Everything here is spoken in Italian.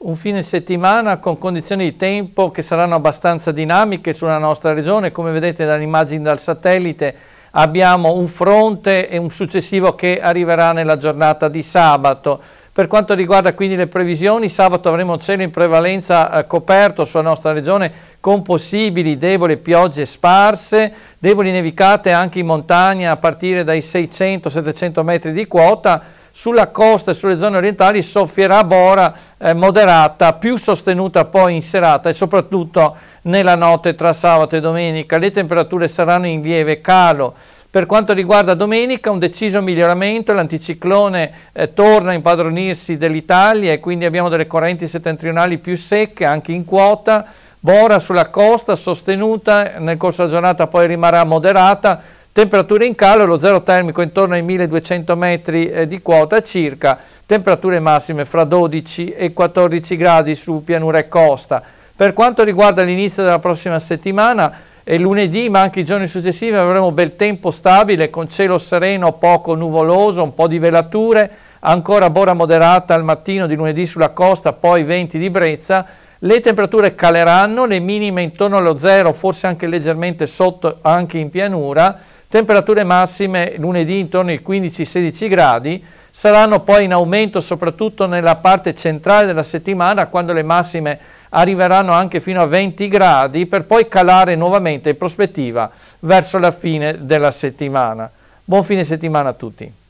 un fine settimana con condizioni di tempo che saranno abbastanza dinamiche sulla nostra regione, come vedete dalle immagini dal satellite abbiamo un fronte e un successivo che arriverà nella giornata di sabato. Per quanto riguarda quindi le previsioni, sabato avremo cielo in prevalenza eh, coperto sulla nostra regione con possibili deboli piogge sparse, deboli nevicate anche in montagna a partire dai 600-700 metri di quota, sulla costa e sulle zone orientali soffierà bora eh, moderata, più sostenuta poi in serata e soprattutto nella notte tra sabato e domenica. Le temperature saranno in lieve calo. Per quanto riguarda domenica, un deciso miglioramento, l'anticiclone eh, torna a impadronirsi dell'Italia e quindi abbiamo delle correnti settentrionali più secche anche in quota, bora sulla costa sostenuta, nel corso della giornata poi rimarrà moderata, temperature in calo, lo zero termico intorno ai 1200 metri eh, di quota circa, temperature massime fra 12 e 14 gradi su pianura e costa. Per quanto riguarda l'inizio della prossima settimana, e lunedì ma anche i giorni successivi avremo bel tempo stabile con cielo sereno, poco nuvoloso, un po' di velature, ancora bora moderata al mattino di lunedì sulla costa, poi venti di brezza le temperature caleranno, le minime intorno allo zero, forse anche leggermente sotto, anche in pianura. Temperature massime lunedì intorno ai 15-16 gradi, saranno poi in aumento soprattutto nella parte centrale della settimana quando le massime arriveranno anche fino a 20 gradi per poi calare nuovamente in prospettiva verso la fine della settimana. Buon fine settimana a tutti.